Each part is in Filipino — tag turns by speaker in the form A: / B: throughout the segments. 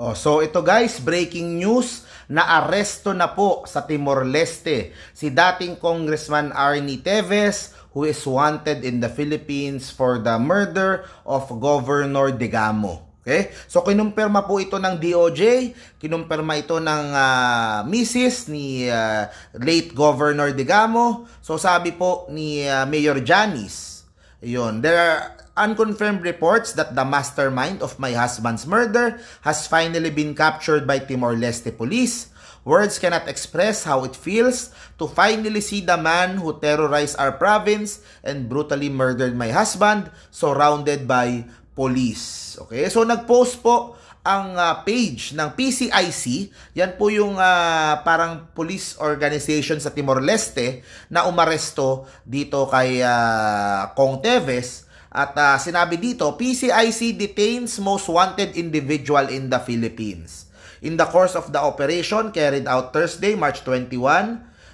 A: Oh, so ito guys, breaking news na aresto na po sa Timor-Leste si dating Congressman Arnie Teves who is wanted in the Philippines for the murder of Governor Degamo. Okay? So kinumpirma po ito ng DOJ, kinumpirma ito ng uh, misis ni uh, late Governor Degamo. So sabi po ni uh, Mayor Janice, yon, there unconfirmed reports that the mastermind of my husband's murder has finally been captured by Timor-Leste police. Words cannot express how it feels to finally see the man who terrorized our province and brutally murdered my husband surrounded by police. Okay, so nag-post po ang uh, page ng PCIC, yan po yung uh, parang police organization sa Timor-Leste na umaresto dito kay uh, Kong Teves at uh, sinabi dito, PCIC detains most wanted individual in the Philippines. In the course of the operation carried out Thursday, March 21,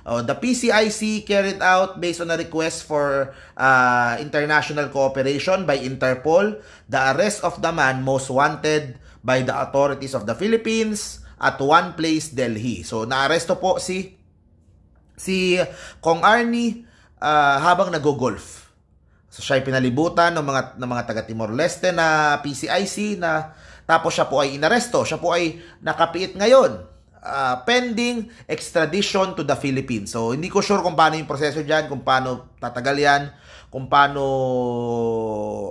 A: uh, the PCIC carried out based on a request for uh, international cooperation by Interpol the arrest of the man most wanted by the authorities of the Philippines at One Place Delhi. So naaresto po si si Kong Arnie uh, habang nagogolf. So siya ay pinalibutan ng mga ng mga taga Timor Leste na PCIC na tapos siya po ay inaresto. Siya po ay nakapiit ngayon uh, pending extradition to the Philippines. So hindi ko sure kung paano yung proseso diyan, kung paano tatagal 'yan, kung paano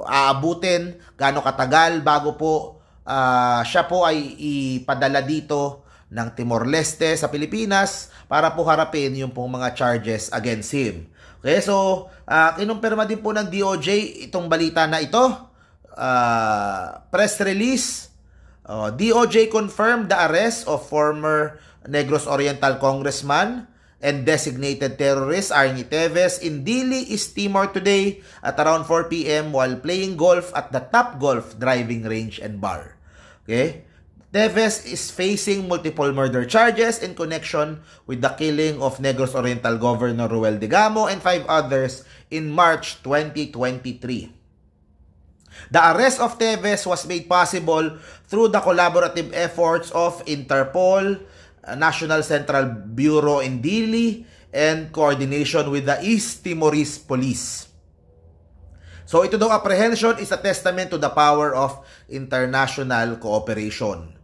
A: aabutin, gaano katagal bago po uh, siya po ay ipadala dito ng Timor Leste sa Pilipinas para po harapin yung pong mga charges against him. Okay, so uh, kinumpirma din po ng DOJ itong balita na ito. Uh, press release. Uh, oh, DOJ confirmed the arrest of former Negros Oriental Congressman and designated terrorist Arnie Teves in Dili, East Timor today at around 4 p.m. while playing golf at the Top Golf driving range and bar. Okay? Neves is facing multiple murder charges in connection with the killing of Negros Oriental Governor Ruel Digamo and five others in March 2023. The arrest of Teves was made possible through the collaborative efforts of Interpol, National Central Bureau in Dili, and coordination with the East Timorese Police. So ito daw apprehension is a testament to the power of international cooperation.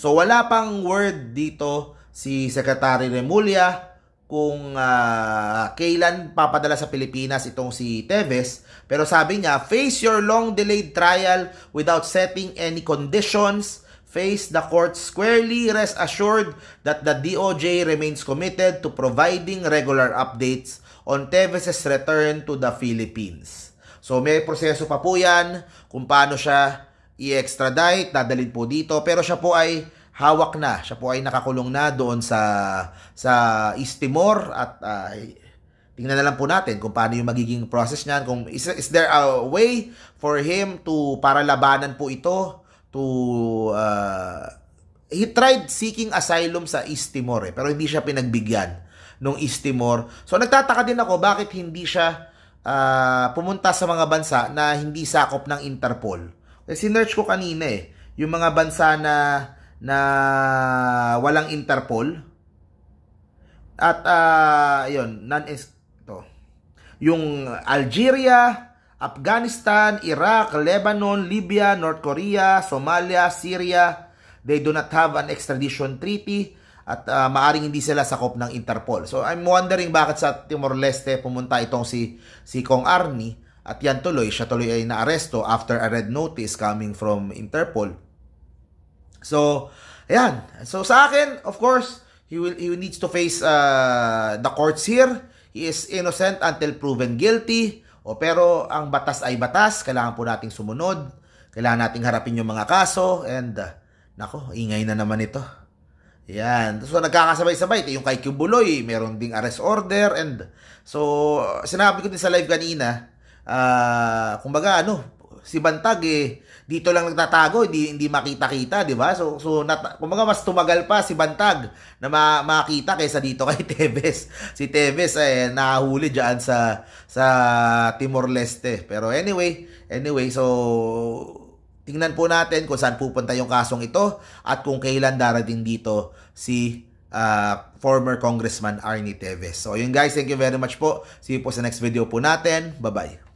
A: So wala pang word dito si Secretary Remulla kung uh, kailan papadala sa Pilipinas itong si Teves. Pero sabi niya, face your long delayed trial without setting any conditions. Face the court squarely, rest assured that the DOJ remains committed to providing regular updates on Teves' return to the Philippines. So may proseso pa po yan kung paano siya i-extradite, dadalhin po dito. Pero siya po ay hawak na. Siya po ay nakakulong na doon sa sa East Timor at uh, tingnan na lang po natin kung paano yung magiging process niyan. Kung is, is there a way for him to para labanan po ito to uh, he tried seeking asylum sa East Timor eh, pero hindi siya pinagbigyan nung East Timor. So nagtataka din ako bakit hindi siya uh, pumunta sa mga bansa na hindi sakop ng Interpol eh, sinerch ko kanina eh. Yung mga bansa na, na walang Interpol. At, uh, ah, yun, non to. Yung Algeria, Afghanistan, Iraq, Lebanon, Libya, North Korea, Somalia, Syria, they do not have an extradition treaty at uh, maaring hindi sila sakop ng Interpol. So I'm wondering bakit sa Timor Leste pumunta itong si si Kong Arnie at yan tuloy, siya tuloy ay naaresto after a red notice coming from Interpol. So, ayan. So sa akin, of course, he will he needs to face uh, the courts here. He is innocent until proven guilty. O pero ang batas ay batas, kailangan po nating sumunod. Kailangan nating harapin yung mga kaso and uh, nako, ingay na naman ito. Yan. So, nagkakasabay-sabay. Ito yung kay Cubuloy, meron ding arrest order. And so, sinabi ko din sa live kanina, uh, kumbaga ano, si Bantag eh dito lang nagtatago, hindi hindi makita-kita, 'di ba? So so nat- kumaga mas tumagal pa si Bantag na ma- makita kaysa dito kay Tevez. Si Tevez eh nahuli diyan sa sa Timor Leste. Pero anyway, anyway, so tingnan po natin kung saan pupunta yung kasong ito at kung kailan darating dito si uh, former Congressman Arnie Tevez. So yun guys, thank you very much po. See you po sa next video po natin. Bye-bye.